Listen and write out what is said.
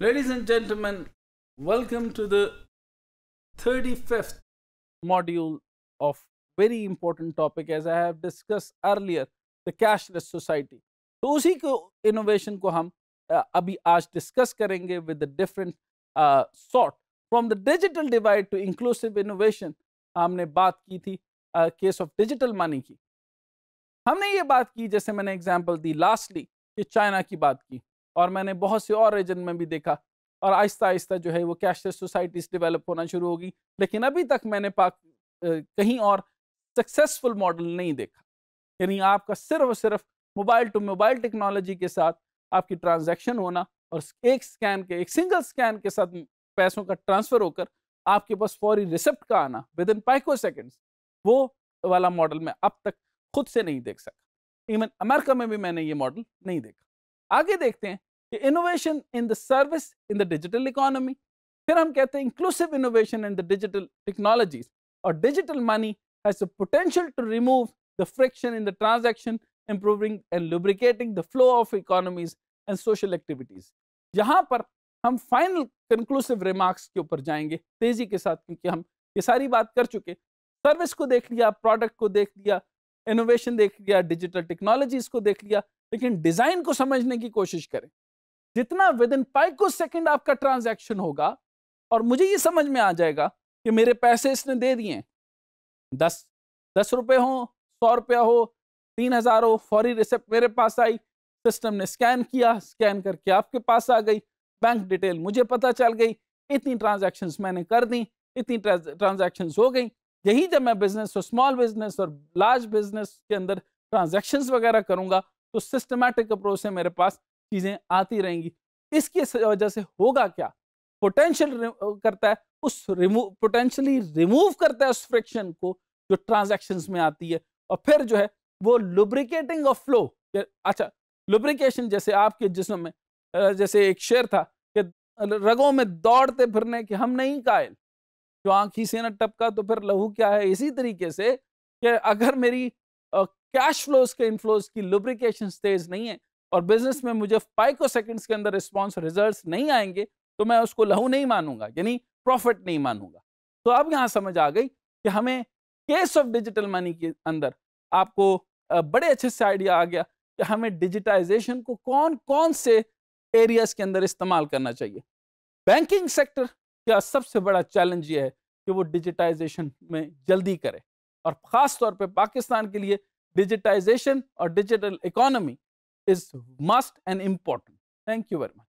Ladies and gentlemen, welcome to the 35th module of very important topic as I have discussed earlier, the cashless society. So, we will innovation ko hum, uh, abhi aaj discuss karenge with the different sort. From the digital divide to inclusive innovation, we talked about the case of digital money. We talked about this, as example mentioned, lastly, China. ki baat ki. और मैंने बहुत से और reason में भी देखा और आहिस्ता आहिस्ता जो है वो कैशलेस सोसाइटीज़ डेवलप होना शुरू होगी लेकिन अभी तक मैंने पाक कहीं और सक्सेसफुल मॉडल नहीं देखा यानी आपका सिर्फ और सिर्फ मोबाइल टू मोबाइल टेक्नोलॉजी के साथ आपकी ट्रांजैक्शन होना और एक स्कैन के एक सिंगल स्कैन के साथ पैसों का ट्रांसफ़र होकर आपके पास फौरी रिसिप्ट का आना विद इन पाइको सेकेंड्स वो वाला मॉडल मैं अब तक खुद से नहीं देख सका इवन अमेरिका में भी मैंने ये मॉडल नहीं देखा आगे देखते हैं कि innovation in the service in the digital economy फिर हम कहते हैं inclusive innovation in the digital technologies और digital money has potential to remove the friction in the transaction improving and lubricating the flow of economies and social activities यहाँ पर हम final conclusive remarks के ऊपर जाएंगे तेजी के साथ क्योंकि हम ये सारी बात कर चुके सर्विस को देख लिया प्रोडक्ट को देख लिया इनोवेशन देख लिया डिजिटल टेक्नोलॉजीज को देख लिया लेकिन डिजाइन को समझने की कोशिश करें जितना विद इन पाइको सेकेंड आपका ट्रांजेक्शन होगा और मुझे ये समझ में आ जाएगा कि मेरे पैसे इसने दे दिए दस दस रुपये हो सौ रुपया हो तीन हज़ार हो फौरी रिसिप्ट मेरे पास आई सिस्टम ने स्कैन किया स्कैन करके आपके पास आ गई बैंक डिटेल मुझे पता चल गई इतनी ट्रांजेक्शन मैंने कर दी इतनी ट्रांजेक्शन हो गई यही जब मैं बिजनेस और स्मॉल बिजनेस और लार्ज बिजनेस के अंदर ट्रांजेक्शन वगैरह करूंगा तो सिस्टमेटिक अप्रोच से मेरे पास चीज़ें आती रहेंगी इसकी वजह से होगा क्या पोटेंशियल करता है उस रिमूव पोटेंशियली रिमूव करता है उस फ्रिक्शन को जो ट्रांजेक्शन में आती है और फिर जो है वो लुब्रिकेटिंग ऑफ फ्लो अच्छा लुब्रिकेशन जैसे आपके जिसम में जैसे एक शेर था कि रगों में दौड़ते फिरने के हम नहीं कायल जो आंख ही से ना टपका तो फिर लहू क्या है इसी तरीके से कि अगर मेरी कैश फ्लोज के इनफ्लोज की लुब्रिकेशन तेज नहीं है और बिजनेस में मुझे फाइको सेकेंड्स के अंदर रिस्पॉन्स रिजल्ट नहीं आएंगे तो मैं उसको लहू नहीं मानूंगा यानी प्रॉफिट नहीं मानूंगा तो अब यहाँ समझ आ गई कि हमें केस ऑफ डिजिटल मनी के अंदर आपको बड़े अच्छे से आइडिया आ गया कि हमें डिजिटाइजेशन को कौन कौन से एरियाज के अंदर इस्तेमाल करना चाहिए बैंकिंग सेक्टर का सबसे बड़ा चैलेंज ये है कि वो डिजिटाइजेशन में जल्दी करे और ख़ास तौर पे पाकिस्तान के लिए डिजिटाइजेशन और digital economy is must and important thank you very much